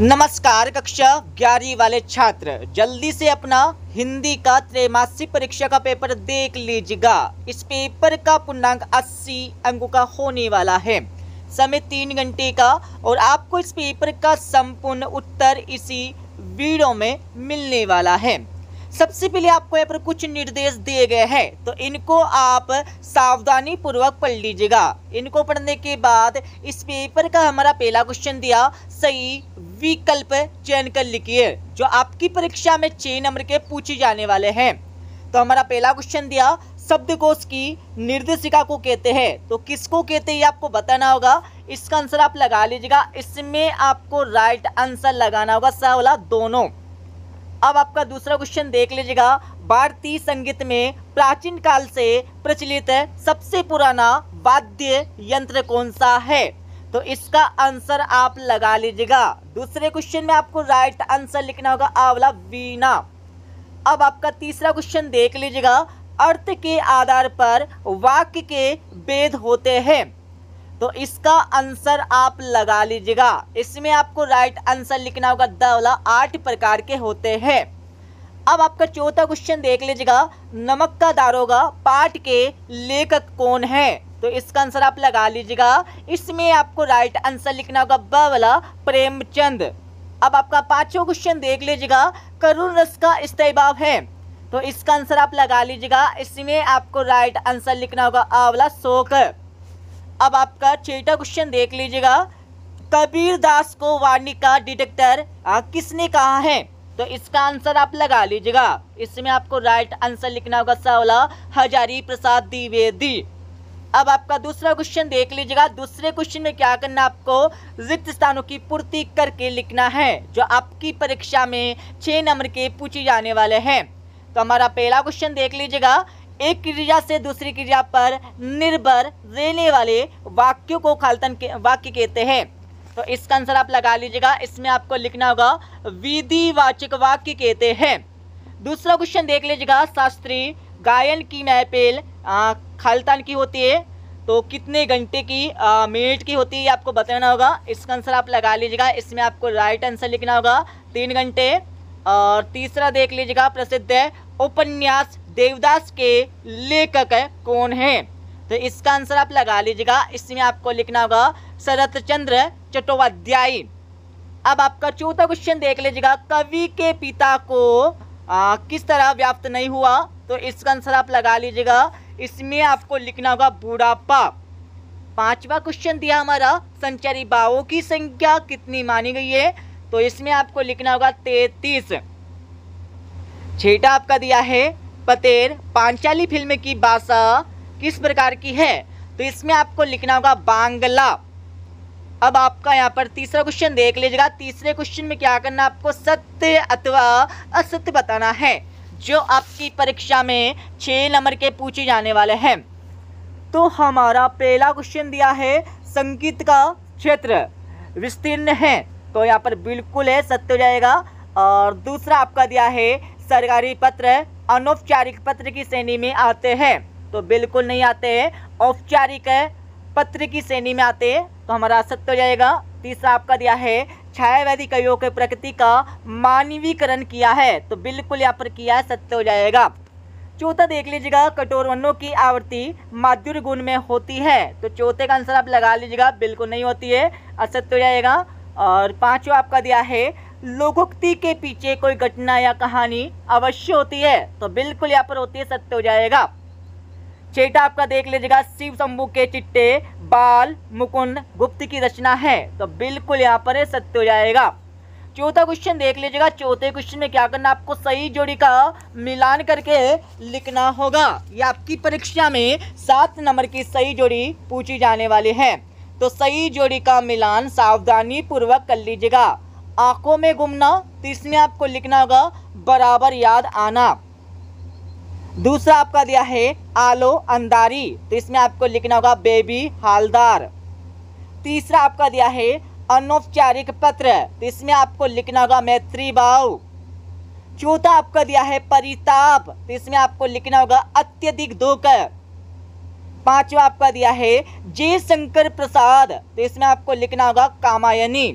नमस्कार कक्षा ग्यारहवीं वाले छात्र जल्दी से अपना हिंदी का त्रैमासिक परीक्षा का पेपर देख लीजिएगा इस पेपर का पूर्णांक 80 अंकों का होने वाला है समय तीन घंटे का और आपको इस पेपर का संपूर्ण उत्तर इसी वीडियो में मिलने वाला है सबसे पहले आपको यहाँ पर कुछ निर्देश दिए गए हैं तो इनको आप सावधानी पूर्वक पढ़ लीजिएगा इनको पढ़ने के बाद इस पेपर का हमारा पहला क्वेश्चन दिया सही विकल्प चयन कर लिखिए जो आपकी परीक्षा में छह नंबर के पूछे जाने वाले हैं तो हमारा पहला क्वेश्चन दिया शब्दकोश की निर्देशिका को कहते हैं तो किसको कहते हैं आपको बताना होगा इसका आंसर आप लगा लीजिएगा इसमें आपको राइट आंसर लगाना होगा सवाला दोनों अब आपका दूसरा क्वेश्चन देख लीजिएगा भारतीय संगीत में प्राचीन काल से प्रचलित सबसे पुराना वाद्य यंत्र कौन सा है तो इसका आंसर आप लगा लीजिएगा दूसरे क्वेश्चन में आपको राइट आंसर लिखना होगा आंवला वीणा अब आपका तीसरा क्वेश्चन देख लीजिएगा अर्थ के आधार पर वाक्य के भेद होते हैं तो इसका आंसर आप लगा लीजिएगा इसमें आपको राइट आंसर लिखना होगा दौला आठ प्रकार के होते हैं अब आपका चौथा क्वेश्चन देख लीजिएगा नमक का दारोगा पाठ के लेखक कौन तो है तो इसका आंसर आप लगा लीजिएगा इसमें आपको राइट आंसर लिखना होगा ब वाला प्रेमचंद अब आपका पांचवा क्वेश्चन देख लीजिएगा करुण रस का इस्तेबाब है तो इसका आंसर आप लगा लीजिएगा इसमें आपको राइट आंसर लिखना होगा अवला शोक अब आपका छठा क्वेश्चन देख लीजिएगा कबीर दास को वाणी का डिटेक्टर किसने कहा है तो इसका आंसर आप लगा लीजिएगा इसमें आपको राइट आंसर लिखना होगा सवला हजारी प्रसाद द्विवेदी अब आपका दूसरा क्वेश्चन देख लीजिएगा दूसरे क्वेश्चन में क्या करना आपको रिक्त स्थानों की पूर्ति करके लिखना है जो आपकी परीक्षा में छः नंबर के पूछे जाने वाले हैं तो हमारा पहला क्वेश्चन देख लीजिएगा एक क्रिया से दूसरी क्रिया पर निर्भर रहने वाले वाक्यों को खालतन के वाक्य कहते हैं तो इसका आंसर आप लगा लीजिएगा इसमें आपको लिखना होगा विधिवाचक वाक्य कहते हैं दूसरा क्वेश्चन देख लीजिएगा शास्त्री गायन की महपेल खालतन की होती है तो कितने घंटे की मिनट की होती है आपको बताना होगा इसका आंसर आप लगा लीजिएगा इसमें आपको राइट आंसर लिखना होगा तीन घंटे और तीसरा देख लीजिएगा प्रसिद्ध उपन्यास देवदास के लेखक कौन हैं तो इसका आंसर आप लगा लीजिएगा इसमें आपको लिखना होगा शरत चंद्र चट्टोपाध्याय अब आपका चौथा क्वेश्चन देख लीजिएगा कवि के पिता को आ, किस तरह व्याप्त नहीं हुआ तो इसका आंसर आप लगा लीजिएगा इसमें आपको लिखना होगा बुढ़ापा पांचवा क्वेश्चन दिया हमारा संचारी बावों की संख्या कितनी मानी गई है तो इसमें आपको लिखना होगा तैतीस छेटा आपका दिया है पतेर पांचाली फिल्म की भाषा किस प्रकार की है तो इसमें आपको लिखना होगा बांग्ला अब आपका यहाँ पर तीसरा क्वेश्चन देख लीजिएगा तीसरे क्वेश्चन में क्या करना आपको सत्य अथवा असत्य बताना है जो आपकी परीक्षा में छः नंबर के पूछे जाने वाले हैं तो हमारा पहला क्वेश्चन दिया है संगीत का क्षेत्र विस्तीर्ण है तो यहाँ पर बिल्कुल है सत्य हो जाएगा और दूसरा आपका दिया है सरकारी पत्र अनौपचारिक पत्र की श्रेणी में आते हैं तो बिल्कुल नहीं आते हैं औपचारिक पत्र की श्रेणी में आते हैं तो हमारा सत्य हो जाएगा तीसरा आपका दिया है छायावादी कवियों के प्रकृति का मानवीकरण किया है तो बिल्कुल यहाँ पर किया है सत्य हो जाएगा चौथा देख लीजिएगा कठोर वनों की आवृत्ति माधुर गुण में होती है तो चौथे का आंसर आप लगा लीजिएगा बिल्कुल नहीं होती है असत्य हो जाएगा और पांचवा आपका दिया है लोगोक्ति के पीछे कोई घटना या कहानी अवश्य होती है तो बिल्कुल यहाँ पर होती है सत्य हो जाएगा छेटा आपका देख लीजिएगा शिव शंभु के चिट्टे बाल मुकुंद गुप्त की रचना है तो बिल्कुल यहाँ पर सत्य हो जाएगा चौथा क्वेश्चन देख लीजिएगा चौथे क्वेश्चन में क्या करना आपको सही जोड़ी का मिलान करके लिखना होगा ये आपकी परीक्षा में सात नंबर की सही जोड़ी पूछी जाने वाली है तो सही जोड़ी का मिलान सावधानी पूर्वक कर लीजिएगा आंखों में घूमना तो इसमें आपको लिखना होगा बराबर याद आना दूसरा आपका दिया है आलो अंदारी तो इसमें आपको लिखना होगा बेबी हालदार तीसरा आपका दिया है अनौपचारिक पत्र तो इसमें आपको लिखना होगा मैत्री भाव चौथा आपका दिया है परिताप तो इसमें आपको लिखना होगा अत्यधिक दुख पांचवा आपका दिया है जय शंकर प्रसाद तो इसमें आपको लिखना होगा कामायनी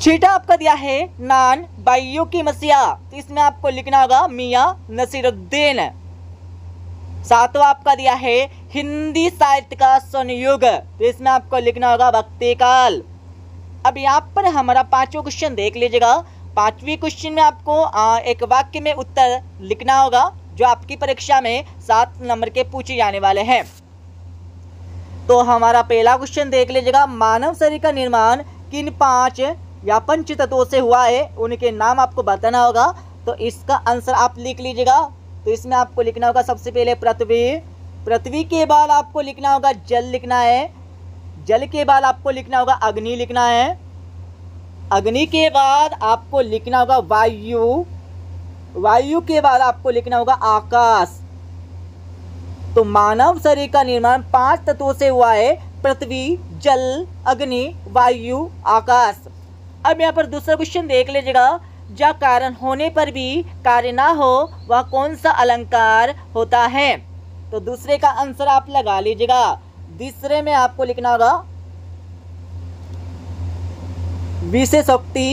छीटा आपका दिया है नान बाइयो की मसिया तो इसमें आपको लिखना होगा मिया नसीरुद्दीन सातवा आपका दिया है हिंदी साहित्य का संयुग तो इसमें आपको लिखना होगा भक्ति काल अब यहाँ पर हमारा पांचवा क्वेश्चन देख लीजिएगा पांचवी क्वेश्चन में आपको आ, एक वाक्य में उत्तर लिखना होगा जो आपकी परीक्षा में सात नंबर के पूछे जाने वाले हैं तो हमारा पहला क्वेश्चन देख लीजिएगा मानव शरीर का निर्माण किन पांच या पंच तत्वों से हुआ है उनके नाम आपको बताना होगा तो इसका आंसर आप लिख लीजिएगा तो इसमें आपको लिखना होगा सबसे पहले पृथ्वी पृथ्वी के बाद आपको लिखना होगा जल लिखना है जल के बाद आपको लिखना होगा अग्नि लिखना है अग्नि के बाद आपको लिखना होगा वायु वायु के बाद आपको लिखना होगा आकाश तो मानव शरीर का निर्माण पांच तत्वों से हुआ है पृथ्वी जल अग्नि वायु आकाश अब यहाँ पर दूसरा क्वेश्चन देख लीजिएगा जहाँ कारण होने पर भी कार्य ना हो वह कौन सा अलंकार होता है तो दूसरे का आंसर आप लगा लीजिएगा तीसरे में आपको लिखना होगा विशेषोक्ति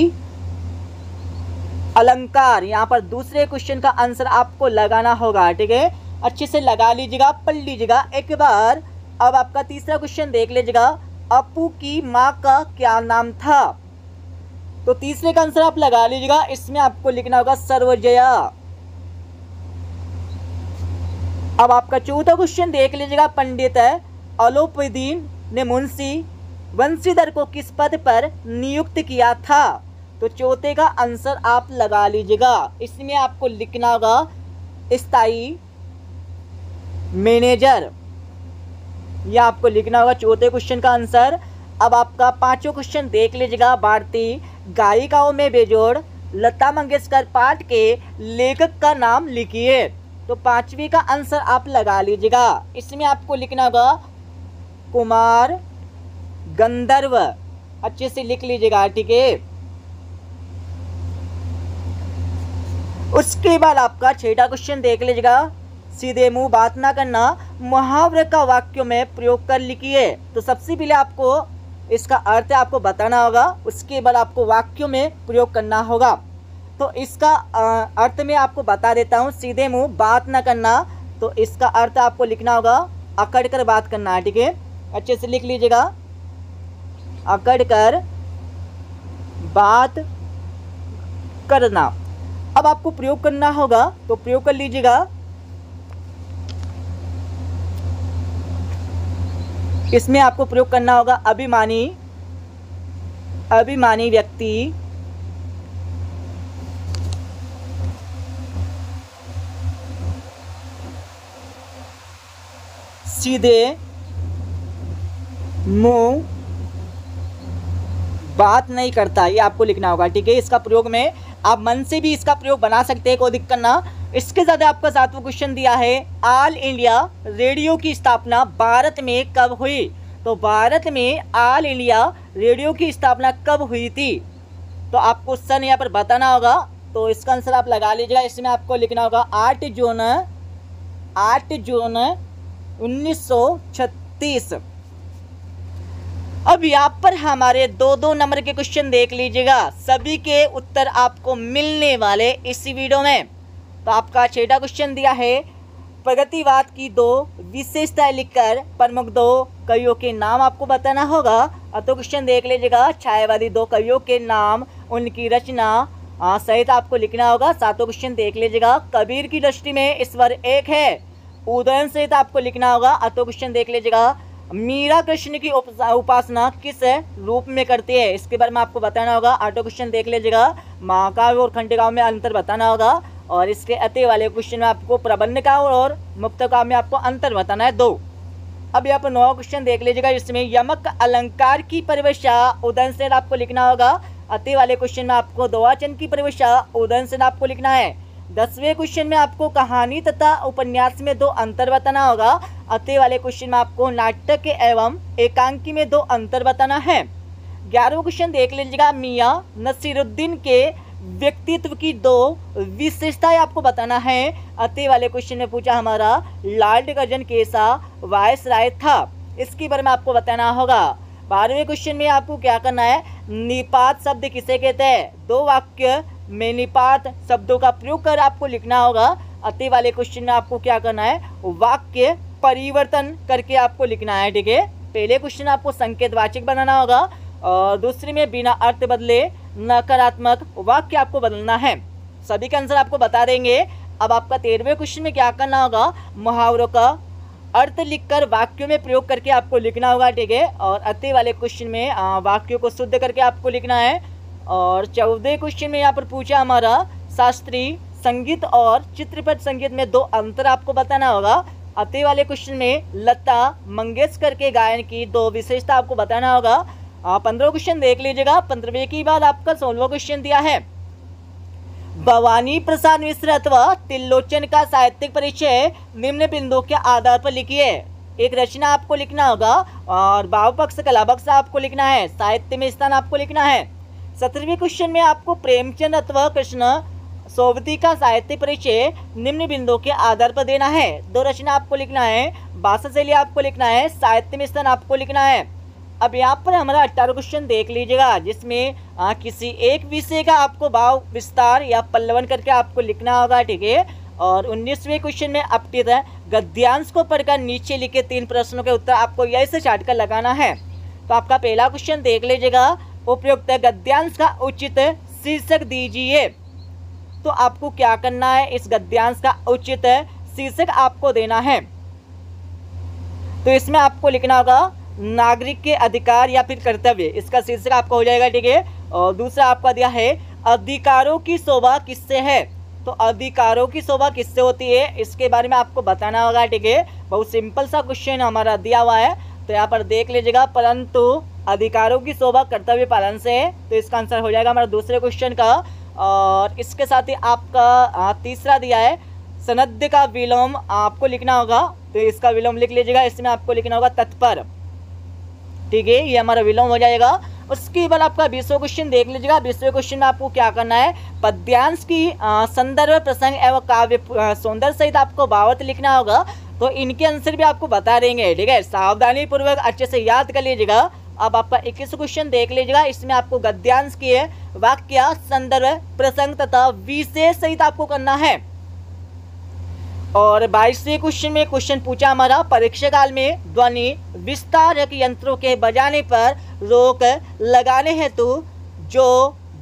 अलंकार यहाँ पर दूसरे क्वेश्चन का आंसर आपको लगाना होगा ठीक है अच्छे से लगा लीजिएगा पढ़ लीजिएगा एक बार अब आपका तीसरा क्वेश्चन देख लीजिएगा अपू की माँ का क्या नाम था तो तीसरे का आंसर आप लगा लीजिएगा इसमें आपको लिखना होगा सर्वजया अब आपका चौथा क्वेश्चन देख लीजिएगा पंडित अलोपदीन ने मुंशी वंशीधर को किस पद पर नियुक्त किया था तो चौथे का आंसर आप लगा लीजिएगा इसमें आपको लिखना होगा स्थाई मैनेजर यह आपको लिखना होगा चौथे क्वेश्चन का आंसर अब आपका पांचों क्वेश्चन देख लीजिएगा भारतीय गायिकाओं में बेजोड़ लता मंगेशकर पाठ के लेखक का नाम लिखिए तो पांचवी का आंसर आप लगा लीजिएगा इसमें आपको लिखना होगा कुमार गंधर्व अच्छे से लिख लीजिएगा ठीक है उसके बाद आपका छठा क्वेश्चन देख लीजिएगा सीधे मुंह बात ना करना मुहावरे का वाक्यों में प्रयोग कर लिखिए तो सबसे पहले आपको इसका अर्थ आपको बताना होगा उसके बाद आपको वाक्यों में प्रयोग करना होगा तो इसका अर्थ में आपको बता देता हूँ सीधे मुँह बात ना करना तो इसका अर्थ आपको लिखना होगा अकड़ कर बात करना है ठीक है अच्छे से लिख लीजिएगा अकड़ कर बात करना अब आपको प्रयोग करना होगा तो प्रयोग कर लीजिएगा इसमें आपको प्रयोग करना होगा अभिमानी अभिमानी व्यक्ति सीधे मुंह बात नहीं करता ये आपको लिखना होगा ठीक है इसका प्रयोग में आप मन से भी इसका प्रयोग बना सकते हैं कोई दिक्कत ना इसके ज़्यादा आपका सातवा क्वेश्चन दिया है ऑल इंडिया रेडियो की स्थापना भारत में कब हुई तो भारत में ऑल इंडिया रेडियो की स्थापना कब हुई थी तो आपको सन यहाँ पर बताना होगा तो इसका आंसर आप लगा लीजिएगा इसमें आपको लिखना होगा आठ जून आठ जून उन्नीस अब यहाँ पर हमारे दो दो नंबर के क्वेश्चन देख लीजिएगा सभी के उत्तर आपको मिलने वाले इस वीडियो में तो आपका छठा क्वेश्चन दिया है प्रगतिवाद की दो विशेषताएं लिखकर प्रमुख दो कवियों के नाम आपको बताना होगा तो क्वेश्चन देख लीजिएगा छायावादी दो कवियों के नाम उनकी रचना सहित आपको लिखना होगा सातों क्वेश्चन देख लीजिएगा कबीर की दृष्टि में ईश्वर एक है उदयन सहित आपको लिखना होगा अतो क्वेश्चन देख लीजिएगा मीरा कृष्ण की उपासना किस रूप में करती है इसके बारे में आपको बताना होगा आटो क्वेश्चन देख लीजिएगा महाकाव्य और खंडेगांव में अंतर बताना होगा और इसके अति वाले क्वेश्चन में आपको प्रबंध का और मुक्त का में आपको अंतर बताना है दो अब आप नौ क्वेश्चन देख लीजिएगा जिसमें यमक अलंकार की परिभाषा उदन से आपको लिखना होगा अति वाले क्वेश्चन में आपको दोवाचन की परिभाषा उदन से आपको लिखना है दसवें क्वेश्चन में आपको कहानी तथा उपन्यास में दो अंतर बताना होगा अति वाले क्वेश्चन में आपको नाटक एवं एकांकी में दो अंतर बताना है ग्यारहवें क्वेश्चन देख लीजिएगा मियाँ नसीरुद्दीन के व्यक्तित्व की दो विशेषताएं आपको बताना है अति वाले क्वेश्चन में पूछा हमारा लार्ड गर्जन कैसा वायस राय था इसके बारे में आपको बताना होगा बारहवें क्वेश्चन में आपको क्या करना है निपात शब्द किसे कहते हैं दो वाक्य में निपात शब्दों का प्रयोग कर आपको लिखना होगा अति वाले क्वेश्चन में आपको क्या करना है वाक्य परिवर्तन करके आपको लिखना है ठीक है पहले क्वेश्चन आपको संकेतवाचक बनाना होगा और दूसरे में बिना अर्थ बदले नकारात्मक वाक्य आपको बदलना है सभी का आंसर आपको बता देंगे अब आपका तेरहवें क्वेश्चन में क्या करना होगा मुहावरों का अर्थ लिखकर वाक्यों में प्रयोग करके आपको लिखना होगा ठीक है और अति वाले क्वेश्चन में वाक्यों को शुद्ध करके आपको लिखना है और चौदह क्वेश्चन में यहाँ पर पूछा हमारा शास्त्रीय संगीत और चित्रपट संगीत में दो अंतर आपको बताना होगा अति वाले क्वेश्चन में लता मंगेशकर के गायन की दो विशेषता आपको बताना होगा आप पंद्रह क्वेश्चन देख लीजिएगा पंद्रहवे के बाद आपका सोलवा क्वेश्चन दिया है भवानी प्रसाद मिश्र अथवा तिल्लोचन का साहित्यिक परिचय निम्न बिंदु के आधार पर लिखिए एक रचना आपको लिखना होगा और भाव पक्ष कला पक्ष आपको लिखना है साहित्य में स्थान आपको लिखना है सत्रहवें क्वेश्चन में आपको प्रेमचंद अथवा कृष्ण सोवती का साहित्य परिचय निम्न बिंदु के आधार पर देना है दो रचना आपको लिखना है भाषा शैली आपको लिखना है साहित्य में स्थान आपको लिखना है अब यहाँ पर हमारा अट्ठारह क्वेश्चन देख लीजिएगा जिसमें आ, किसी एक विषय का आपको भाव विस्तार या पल्लवन करके आपको लिखना होगा ठीक है और उन्नीसवें क्वेश्चन में अपटित है गद्यांश को पढ़कर नीचे लिखे तीन प्रश्नों के उत्तर आपको यही से चाट कर लगाना है तो आपका पहला क्वेश्चन देख लीजिएगा उपयुक्त गद्यांश का उचित शीर्षक दीजिए तो आपको क्या करना है इस गद्यांश का उचित शीर्षक आपको देना है तो इसमें आपको लिखना होगा नागरिक के अधिकार या फिर कर्तव्य इसका शीर्षक आपका हो जाएगा ठीक है और दूसरा आपका दिया है अधिकारों की शोभा किससे है तो अधिकारों की शोभा किससे होती है इसके बारे में आपको बताना होगा ठीक है बहुत सिंपल सा क्वेश्चन हमारा दिया हुआ है तो यहाँ पर देख लीजिएगा परंतु अधिकारों की शोभा कर्तव्य पालन से है तो इसका आंसर हो जाएगा हमारा दूसरे क्वेश्चन का और इसके साथ ही आपका हाँ, तीसरा दिया है सनद का विलोम आपको लिखना होगा तो इसका विलोम लिख लीजिएगा इसमें आपको लिखना होगा तत्पर ठीक है ये हमारा विलोम हो जाएगा उसके बाद आपका बीसवें क्वेश्चन देख लीजिएगा बीसवें क्वेश्चन में आपको क्या करना है पद्यांश की संदर्भ प्रसंग एवं काव्य सौंदर्य सहित आपको बावत लिखना होगा तो इनके आंसर भी आपको बता देंगे ठीक है सावधानी पूर्वक अच्छे से याद कर लीजिएगा अब आपका इक्कीस क्वेश्चन देख लीजिएगा इसमें आपको गद्यांश की वाक्य संदर्भ प्रसंग तथा विशेष सहित आपको करना है और बाईसवें क्वेश्चन में क्वेश्चन पूछा हमारा परीक्षा काल में ध्वनि विस्तारक यंत्रों के बजाने पर रोक लगाने हेतु जो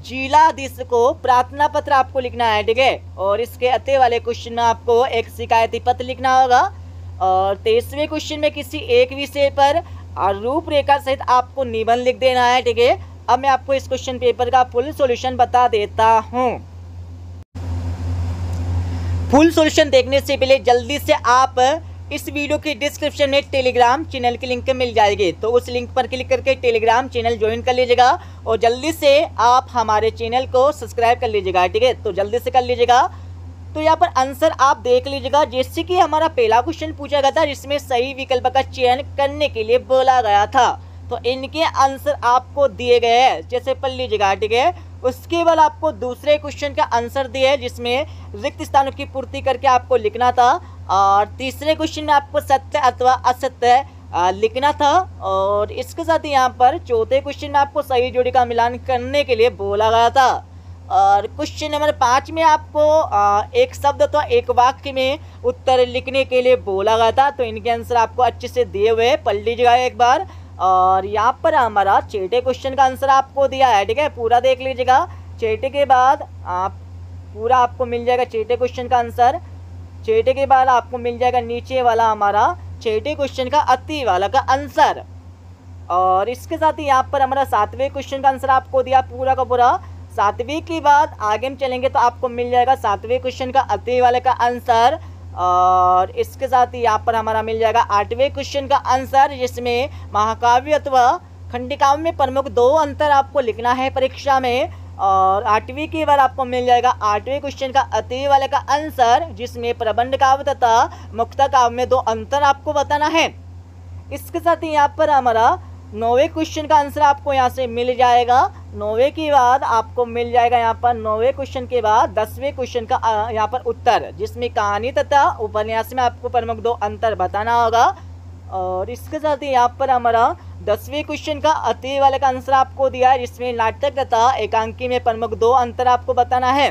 जिलाधीश को प्रार्थना पत्र आपको लिखना है ठीक है और इसके अते वाले क्वेश्चन में आपको एक शिकायती पत्र लिखना होगा और तेईसवें क्वेश्चन में किसी एक विषय पर रूपरेखा सहित आपको निबंध लिख देना है ठीक है अब मैं आपको इस क्वेश्चन पेपर का फुल सॉल्यूशन बता देता हूँ फुल सॉल्यूशन देखने से पहले जल्दी से आप इस वीडियो के डिस्क्रिप्शन में टेलीग्राम चैनल की लिंक मिल जाएगी तो उस लिंक पर क्लिक करके टेलीग्राम चैनल ज्वाइन कर लीजिएगा और जल्दी से आप हमारे चैनल को सब्सक्राइब कर लीजिएगा ठीक है तो जल्दी से कर लीजिएगा तो यहाँ पर आंसर आप देख लीजिएगा जैसे कि हमारा पहला क्वेश्चन पूछा गया था जिसमें सही विकल्प का चयन करने के लिए बोला गया था तो इनके आंसर आपको दिए गए हैं जैसे पढ़ लीजिएगा ठीक है उसके बाद आपको दूसरे क्वेश्चन का आंसर दिया है जिसमें रिक्त स्थानों की पूर्ति करके आपको लिखना था और तीसरे क्वेश्चन में आपको सत्य अथवा असत्य लिखना था और इसके साथ ही यहाँ पर चौथे क्वेश्चन में आपको सही जोड़ी का मिलान करने के लिए बोला गया था और क्वेश्चन नंबर पाँच में आपको एक शब्द अथवा एक वाक्य में उत्तर लिखने के लिए बोला गया था तो इनके आंसर आपको अच्छे से दिए हुए पढ़ लीजिएगा एक बार और यहाँ पर हमारा चेटे क्वेश्चन का आंसर आपको दिया है ठीक है पूरा देख लीजिएगा चेटे के बाद आप पूरा आपको मिल जाएगा चेटे क्वेश्चन का आंसर चेटे के बाद आपको मिल जाएगा नीचे वाला हमारा छठे क्वेश्चन का अति वाला का आंसर और इसके साथ ही यहाँ पर हमारा सातवें क्वेश्चन का आंसर आपको दिया पूरा का पूरा सातवीं के बाद आगे हम चलेंगे तो आपको मिल जाएगा सातवें क्वेश्चन का अति वाले का आंसर और इसके साथ ही यहाँ पर हमारा मिल जाएगा आठवें क्वेश्चन का आंसर जिसमें महाकाव्य अथवा खंडिकाव्य में प्रमुख दो अंतर आपको लिखना है परीक्षा में और आठवीं की बार आपको मिल जाएगा आठवें क्वेश्चन का अति वाले का आंसर जिसमें प्रबंध काव्य तथा मुक्ता काव्य में दो अंतर आपको बताना है इसके साथ ही यहाँ पर हमारा नौवे क्वेश्चन का आंसर आपको यहाँ से मिल जाएगा नौवे के बाद आपको मिल जाएगा यहाँ पर नौवे क्वेश्चन के बाद दसवें क्वेश्चन का यहाँ पर उत्तर जिसमें कहानी तथा उपन्यास में आपको प्रमुख दो अंतर बताना होगा और इसके साथ ही यहाँ पर हमारा दसवें क्वेश्चन का अति वाले का आंसर आपको दिया है जिसमें नाटक तथा एकांकी में प्रमुख दो अंतर आपको बताना है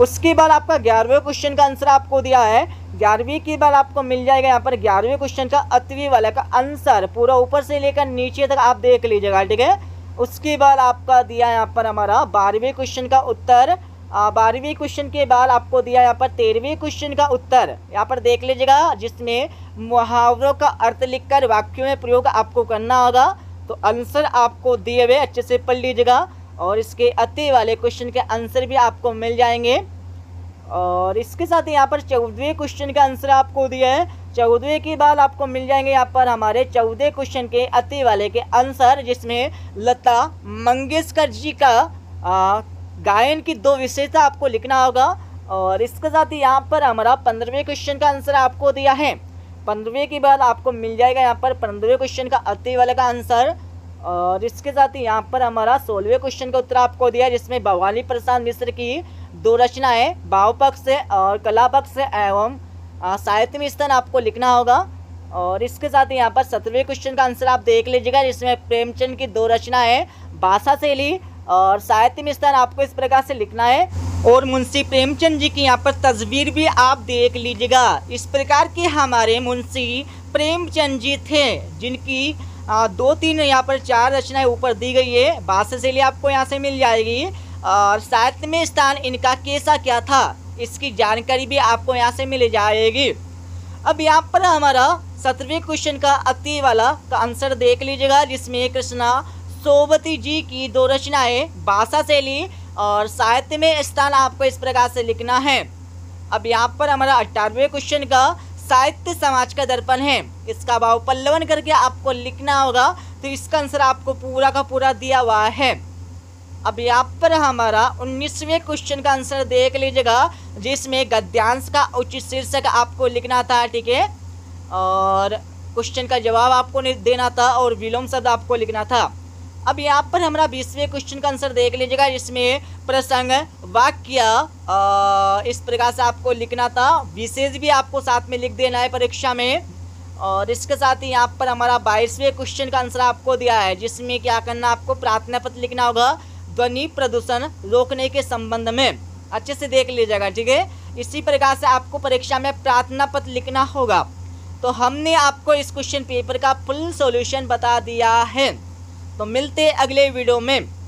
उसके बाद आपका ग्यारहवें क्वेश्चन का आंसर आपको दिया है ग्यारहवीं के बाद आपको मिल जाएगा यहाँ पर ग्यारहवें क्वेश्चन का अतवी वाला का आंसर पूरा ऊपर से लेकर नीचे तक आप देख लीजिएगा ठीक है उसके बाद आपका दिया यहाँ पर हमारा बारहवें क्वेश्चन का उत्तर बारहवीं क्वेश्चन के बाद आपको दिया यहाँ पर तेरहवें क्वेश्चन का उत्तर यहाँ पर देख लीजिएगा जिसमें मुहावरों का अर्थ लिखकर वाक्यों में प्रयोग आपको करना होगा तो आंसर आपको दिए हुए अच्छे से पढ़ लीजिएगा और इसके अति वाले क्वेश्चन के आंसर भी आपको मिल जाएंगे और इसके साथ यहाँ पर चौदहवें क्वेश्चन का आंसर आपको दिया है चौदहवें के बाद आपको मिल जाएंगे यहाँ पर हमारे चौदह क्वेश्चन के अति वाले के आंसर जिसमें लता मंगेशकर जी का आ, गायन की दो विशेषता आपको लिखना होगा और इसके साथ ही यहाँ पर हमारा पंद्रहवें क्वेश्चन का आंसर आपको दिया है पंद्रहवें के बाद आपको मिल जाएगा यहाँ पर पंद्रहवें क्वेश्चन का अति वाले का आंसर और इसके साथ ही यहाँ पर हमारा सोलहवें क्वेश्चन का उत्तर आपको दिया जिसमें भवानी प्रसाद मिश्र की दो रचना है भाव पक्ष और कला पक्ष एवं साहित्य स्थान आपको लिखना होगा और इसके साथ ही यहाँ पर सत्रहवें क्वेश्चन का आंसर आप देख लीजिएगा जिसमें प्रेमचंद की दो रचना है भाषा शैली और साहित्य स्थान आपको इस प्रकार से लिखना है और मुंशी प्रेमचंद जी की यहाँ पर तस्वीर भी आप देख लीजिएगा इस प्रकार के हमारे मुंशी प्रेमचंद जी थे जिनकी दो तीन यहाँ पर चार रचनाएं ऊपर दी गई है बासठ शैली आपको यहाँ से मिल जाएगी और सातवें स्थान इनका कैसा क्या था इसकी जानकारी भी आपको यहाँ से मिल जाएगी अब यहाँ पर हमारा सत्रहवें क्वेश्चन का अति वाला का आंसर देख लीजिएगा जिसमें कृष्णा सोबती जी की दो रचनाएं बासा शैली और साहित्य में स्थान आपको इस प्रकार से लिखना है अब यहाँ पर हमारा अट्ठारहवें क्वेश्चन का साहित्य समाज का दर्पण है इसका पल्लवन करके आपको लिखना होगा तो इसका आंसर आपको पूरा का पूरा दिया हुआ है अब यहाँ पर हमारा उन्नीसवें क्वेश्चन का आंसर देख लीजिएगा जिसमें गद्यांश का उचित शीर्षक आपको लिखना था ठीक है और क्वेश्चन का जवाब आपको देना था और विलोम शब्द आपको लिखना था अब यहाँ पर हमारा बीसवें क्वेश्चन का आंसर देख लीजिएगा इसमें प्रसंग वाक्य इस प्रकार से आपको लिखना था विशेष भी आपको साथ में लिख देना है परीक्षा में और इसके साथ ही यहाँ पर हमारा बाईसवें क्वेश्चन का आंसर आपको दिया है जिसमें क्या करना आपको प्रार्थना पत्र लिखना होगा ध्वनि प्रदूषण रोकने के संबंध में अच्छे से देख लीजिएगा ठीक है इसी प्रकार से आपको परीक्षा में प्रार्थना पत्र लिखना होगा तो हमने आपको इस क्वेश्चन पेपर का फुल सॉल्यूशन बता दिया है तो मिलते अगले वीडियो में